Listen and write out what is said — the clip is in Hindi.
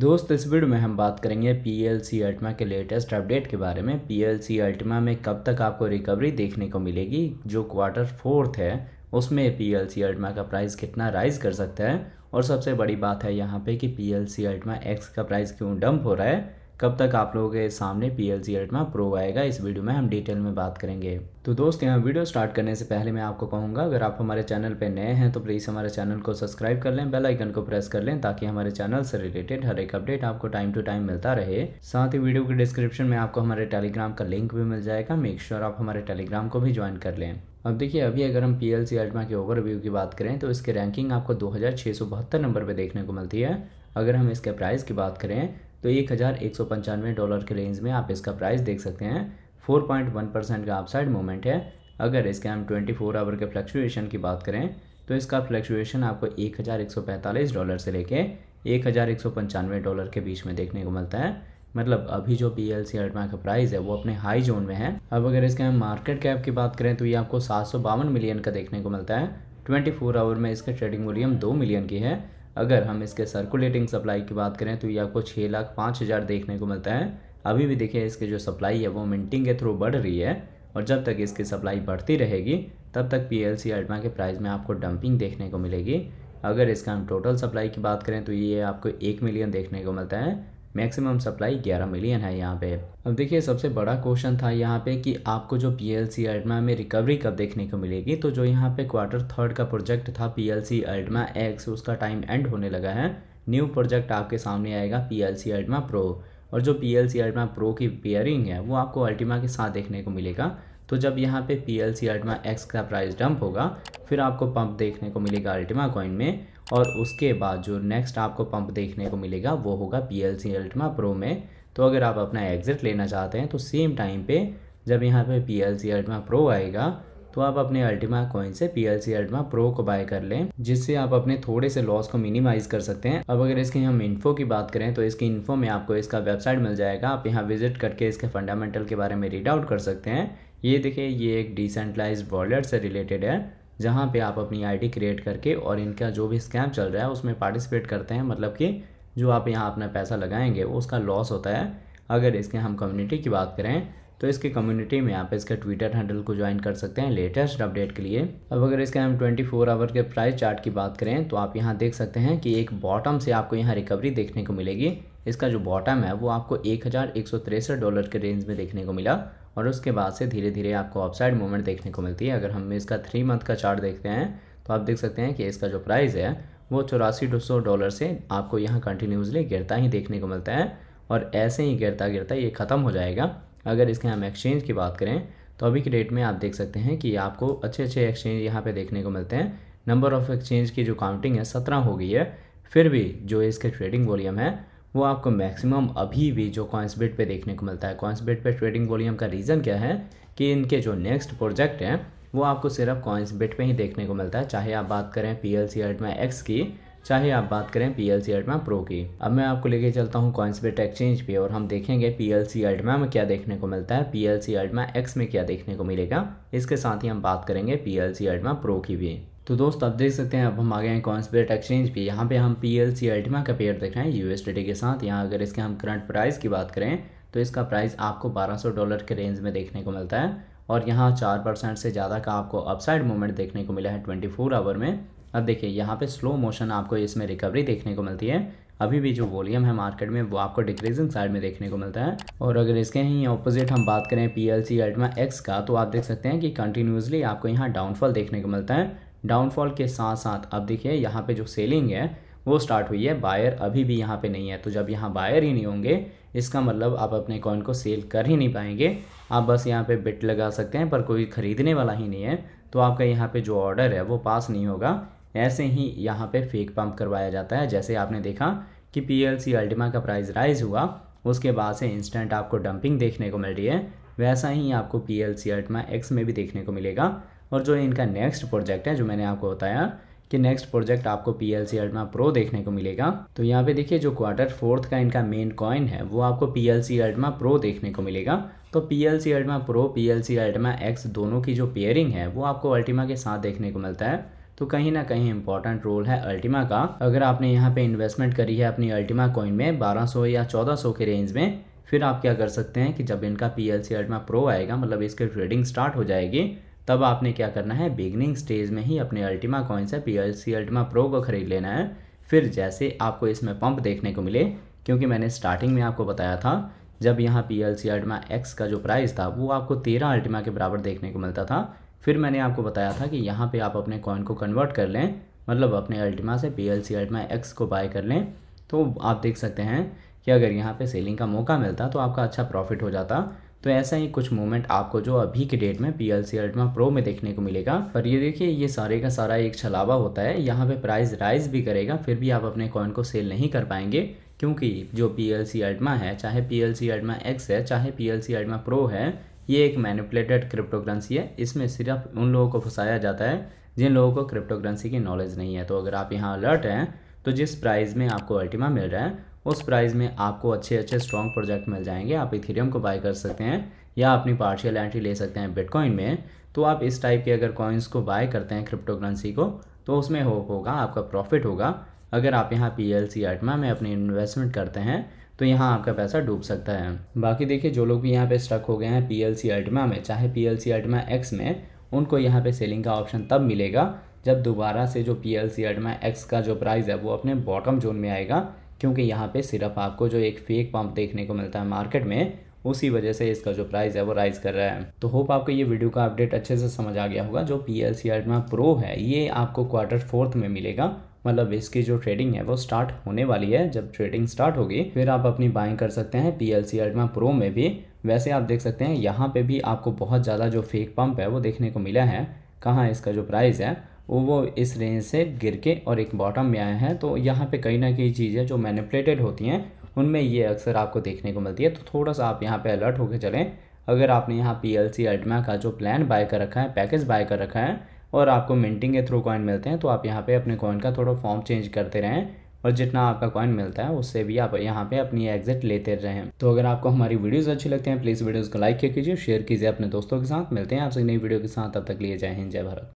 दोस्त इस वीडियो में हम बात करेंगे पी एल सी अल्टमा के लेटेस्ट अपडेट के बारे में पी एल सी अल्टमा में कब तक आपको रिकवरी देखने को मिलेगी जो क्वार्टर फोर्थ है उसमें पी एल सी अल्टमा का प्राइस कितना राइज कर सकता है और सबसे बड़ी बात है यहाँ पे कि P L C Ultima X का प्राइस क्यों डंप हो रहा है कब तक आप लोगों के सामने पी एल अल्टमा प्रो आएगा इस वीडियो में हम डिटेल में बात करेंगे तो दोस्त यहाँ वीडियो स्टार्ट करने से पहले मैं आपको कहूँगा अगर आप हमारे चैनल पर नए हैं तो प्लीज़ हमारे चैनल को सब्सक्राइब कर लें बेल आइकन को प्रेस कर लें ताकि हमारे चैनल से रिलेटेड हर एक अपडेट आपको टाइम टू टाइम मिलता रहे साथ ही वीडियो के डिस्क्रिप्शन में आपको हमारे टेलीग्राम का लिंक भी मिल जाएगा मेक श्योर आप हमारे टेलीग्राम को भी ज्वाइन कर लें अब देखिए अभी अगर हम पी एल सी अल्टमा के ओवरव्यू की बात करें तो इसकी रैंकिंग आपको दो नंबर पर देखने को मिलती है अगर हम इसके प्राइस की बात करें तो एक हज़ार एक सौ पंचानवे डॉलर के रेंज में आप इसका प्राइस देख सकते हैं फोर पॉइंट वन परसेंट का अपसाइड मोमेंट है अगर इसके हम ट्वेंटी फोर आवर के फ्लक्चुएशन की बात करें तो इसका फ्लक्चुएशन आपको एक हज़ार एक सौ पैंतालीस डॉलर से लेके एक हज़ार एक सौ पंचानवे डॉलर के बीच में देखने को मिलता है मतलब अभी जो पी एल सी अल्ट्रा का प्राइस है वो अपने हाई जोन में है अब अगर इसके हम मार्केट कैप की बात करें तो ये आपको सात सौ बावन मिलियन का देखने को मिलता है ट्वेंटी फोर आवर में इसका ट्रेडिंग वॉल्यूम दो मिलियन की है अगर हम इसके सर्कुलेटिंग सप्लाई की बात करें तो ये आपको छः लाख पाँच हज़ार देखने को मिलता है अभी भी देखिए इसकी जो सप्लाई है वो मिनटिंग के थ्रू बढ़ रही है और जब तक इसकी सप्लाई बढ़ती रहेगी तब तक पी एल सी के प्राइस में आपको डंपिंग देखने को मिलेगी अगर इसका हम टोटल सप्लाई की बात करें तो ये आपको एक मिलियन देखने को मिलता है मैक्सिमम सप्लाई 11 मिलियन है यहाँ पे अब देखिए सबसे बड़ा क्वेश्चन था यहाँ पे कि आपको जो पी एल सी अल्टमा में रिकवरी कब देखने को मिलेगी तो जो यहाँ पे क्वार्टर थर्ड का प्रोजेक्ट था P L C Ultima X उसका टाइम एंड होने लगा है न्यू प्रोजेक्ट आपके सामने आएगा P L C Ultima Pro और जो P L C Ultima Pro की पेयरिंग है वो आपको अल्टीमा के साथ देखने को मिलेगा तो जब यहाँ पे P L C Ultima X का प्राइस डंप होगा फिर आपको पंप देखने को मिलेगा अल्टीमा कॉइन में और उसके बाद जो नेक्स्ट आपको पंप देखने को मिलेगा वो होगा P L C Ultima pro में तो अगर आप अपना एग्ज़िट लेना चाहते हैं तो सेम टाइम पे जब यहाँ पे P L C Ultima pro आएगा तो आप अपने अल्टीमा कॉइन से P L C Ultra Pro को बाय कर लें जिससे आप अपने थोड़े से लॉस को मिनिमाइज कर सकते हैं अब अगर इसकी हम इन्फो की बात करें तो इसकी इन्फो में आपको इसका वेबसाइट मिल जाएगा आप यहाँ विजिट करके इसके फंडामेंटल के बारे में रीड आउट कर सकते हैं ये देखिए ये एक डिसेंट्रलाइज वॉलेट से रिलेटेड है जहाँ पे आप अपनी आईडी क्रिएट करके और इनका जो भी स्कैम चल रहा है उसमें पार्टिसिपेट करते हैं मतलब कि जो आप यहाँ अपना पैसा लगाएंगे उसका लॉस होता है अगर इसके हम कम्युनिटी की बात करें तो इसके कम्युनिटी में आप इसके ट्विटर हैंडल को ज्वाइन कर सकते हैं लेटेस्ट अपडेट के लिए अब अगर इसके हम 24 फोर आवर के प्राइस चार्ट की बात करें तो आप यहाँ देख सकते हैं कि एक बॉटम से आपको यहाँ रिकवरी देखने को मिलेगी इसका जो बॉटम है वो आपको एक डॉलर के रेंज में देखने को मिला और उसके बाद से धीरे धीरे आपको अपसाइड मूवमेंट देखने को मिलती है अगर हम इसका थ्री मंथ का चार्ट देखते हैं तो आप देख सकते हैं कि इसका जो प्राइस है वो चौरासी दो डॉलर से आपको यहाँ कंटिन्यूसली गिरता ही देखने को मिलता है और ऐसे ही गिरता गिरता ये ख़त्म हो जाएगा अगर इसके हम एक्सचेंज की बात करें तो अभी की डेट में आप देख सकते हैं कि आपको अच्छे अच्छे एक्सचेंज यहाँ पे देखने को मिलते हैं नंबर ऑफ़ एक्सचेंज की जो काउंटिंग है सत्रह हो गई है फिर भी जो इसके ट्रेडिंग वॉल्यूम है वो आपको मैक्सिमम अभी भी जो कॉइन्स बेट पे देखने को मिलता है कॉइन्स बेट पे ट्रेडिंग वॉल्यूम का रीज़न क्या है कि इनके जो नेक्स्ट प्रोजेक्ट हैं वो आपको सिर्फ कॉइन्स बेट पे ही देखने को मिलता है चाहे आप बात करें पी एल सी में एक्स की चाहे आप बात करें पी एल सी में प्रो की अब मैं आपको लेके चलता हूँ कॉइन्स बेट एक्सचेंज पे और हम देखेंगे पी एल सी में क्या देखने को मिलता है पी एल सी में एक्स में क्या देखने को मिलेगा इसके साथ ही हम बात करेंगे पी एल सी प्रो की भी तो दोस्त आप देख सकते हैं अब हम आ गए हैं कॉन्सपेट एक्सचेंज पे यहाँ पे हम पी एल सी अल्टीमा का पेयर देख रहे हैं डी के साथ यहाँ अगर इसके हम करंट प्राइस की बात करें तो इसका प्राइस आपको 1200 डॉलर के रेंज में देखने को मिलता है और यहाँ चार परसेंट से ज़्यादा का आपको अपसाइड मूवमेंट देखने को मिला है ट्वेंटी फोर आवर में अब देखिए यहाँ पे स्लो मोशन आपको इसमें रिकवरी देखने को मिलती है अभी भी जो वॉल्यूम है मार्केट में वो आपको डिक्रीजिंग साइड में देखने को मिलता है और अगर इसके ही ऑपोजिट हम बात करें P L C Ultima X का तो आप देख सकते हैं कि कंटिन्यूसली आपको यहाँ डाउनफॉल देखने को मिलता है डाउनफॉल के साथ साथ अब देखिए यहाँ पे जो सेलिंग है वो स्टार्ट हुई है बायर अभी भी यहाँ पे नहीं है तो जब यहाँ बायर ही नहीं होंगे इसका मतलब आप अपने कॉइन को सेल कर ही नहीं पाएंगे आप बस यहाँ पे बिट लगा सकते हैं पर कोई ख़रीदने वाला ही नहीं है तो आपका यहाँ पे जो ऑर्डर है वो पास नहीं होगा ऐसे ही यहाँ पे फेक पंप करवाया जाता है जैसे आपने देखा कि पी एल सी अल्टिमा का प्राइस राइज हुआ उसके बाद से इंस्टेंट आपको डंपिंग देखने को मिल रही है वैसा ही आपको P L C Ultima X में भी देखने को मिलेगा और जो इनका नेक्स्ट प्रोजेक्ट है जो मैंने आपको बताया कि नेक्स्ट प्रोजेक्ट आपको P L C Ultima pro देखने को मिलेगा तो यहाँ पे देखिए जो क्वार्टर फोर्थ का इनका मेन कॉइन है वो आपको P L C Ultima pro देखने को मिलेगा तो P L C Ultima pro P L C Ultima X दोनों की जो पेयरिंग है वो आपको अल्टीमा के साथ देखने को मिलता है तो कहीं ना कहीं इंपॉर्टेंट रोल है अल्टीमा का अगर आपने यहाँ पे इन्वेस्टमेंट करी है अपनी अल्टीमा कॉइन में 1200 या 1400 के रेंज में फिर आप क्या कर सकते हैं कि जब इनका P L C Ultima pro आएगा मतलब इसके ट्रेडिंग स्टार्ट हो जाएगी तब आपने क्या करना है बिगनिंग स्टेज में ही अपने अल्टीमा कॉइन से P L C Ultima pro को खरीद लेना है फिर जैसे आपको इसमें पंप देखने को मिले क्योंकि मैंने स्टार्टिंग में आपको बताया था जब यहाँ P L C Ultima X का जो प्राइस था वो आपको तेरह अल्टीमा के बराबर देखने को मिलता था फिर मैंने आपको बताया था कि यहाँ पर आप अपने कॉइन को कन्वर्ट कर लें मतलब अपने अल्टीमा से P L C Ultima X को बाय कर लें तो आप देख सकते हैं कि अगर यहाँ पे सेलिंग का मौका मिलता तो आपका अच्छा प्रॉफिट हो जाता तो ऐसा ही कुछ मोमेंट आपको जो अभी के डेट में P L C Ultima pro में देखने को मिलेगा पर ये देखिए ये सारे का सारा एक छलावा होता है यहाँ पे प्राइस राइज भी करेगा फिर भी आप अपने कॉइन को सेल नहीं कर पाएंगे क्योंकि जो पी एल सी अल्टमा है चाहे P L C Ultima X है चाहे P L C Ultima pro है ये एक मैनिपुलेटेड क्रिप्टो करेंसी है इसमें सिर्फ उन लोगों को फंसाया जाता है जिन लोगों को क्रिप्टो करेंसी की नॉलेज नहीं है तो अगर आप यहाँ अलर्ट हैं तो जिस प्राइस में आपको अल्टिमा मिल रहा है उस प्राइस में आपको अच्छे अच्छे स्ट्रॉन्ग प्रोजेक्ट मिल जाएंगे आप इथेरियम को बाय कर सकते हैं या अपनी पार्शियल एंट्री ले सकते हैं बिटकॉइन में तो आप इस टाइप के अगर कॉइन्स को बाय करते हैं क्रिप्टो करेंसी को तो उसमें हो होगा आपका प्रॉफिट होगा अगर आप यहाँ पी एल सी अटमा में अपनी इन्वेस्टमेंट करते हैं तो यहाँ आपका पैसा डूब सकता है बाकी देखिए जो लोग भी यहाँ पे स्टक हो गए हैं पी एल सी अल्टमा में चाहे P L C Ultima X में उनको यहाँ पे सेलिंग का ऑप्शन तब मिलेगा जब दोबारा से जो P L C Ultima X का जो प्राइस है वो अपने बॉटम जोन में आएगा क्योंकि यहाँ पे सिर्फ आपको जो एक फेक पंप देखने को मिलता है मार्केट में उसी वजह से इसका जो प्राइस है वो राइज कर रहा है तो होप आपको ये वीडियो का अपडेट अच्छे से समझ आ गया होगा जो पी एल सी प्रो है ये आपको क्वार्टर फोर्थ में मिलेगा मतलब इसकी जो ट्रेडिंग है वो स्टार्ट होने वाली है जब ट्रेडिंग स्टार्ट होगी फिर आप अपनी बाइंग कर सकते हैं पी एल सी प्रो में भी वैसे आप देख सकते हैं यहाँ पे भी आपको बहुत ज़्यादा जो फेक पंप है वो देखने को मिला है कहाँ इसका जो प्राइस है वो इस रेंज से गिर के और एक बॉटम में आए हैं तो यहाँ पे कहीं ना कहीं चीज़ें जो मैनिपुलेटेड होती हैं उनमें ये अक्सर आपको देखने को मिलती है तो थोड़ा सा आप यहाँ पे अलर्ट होकर चलें अगर आपने यहाँ पी एल सी अल्टमा का जो प्लान बाय कर रखा है पैकेज बाय कर रखा है और आपको मिनटिंग के थ्रू कॉइन मिलते हैं तो आप यहाँ पर अपने कॉइन का थोड़ा फॉर्म चेंज करते रहें और जितना आपका कॉइन मिलता है उससे भी आप यहाँ पे अपनी एग्जिट लेते रहें तो अगर आपको हमारी वीडियोस अच्छी लगते हैं प्लीज़ वीडियोस को लाइक किया कीजिए शेयर कीजिए अपने दोस्तों के साथ मिलते हैं आपसे नई वीडियो के साथ तब तक लिए जय हिंद जय भारत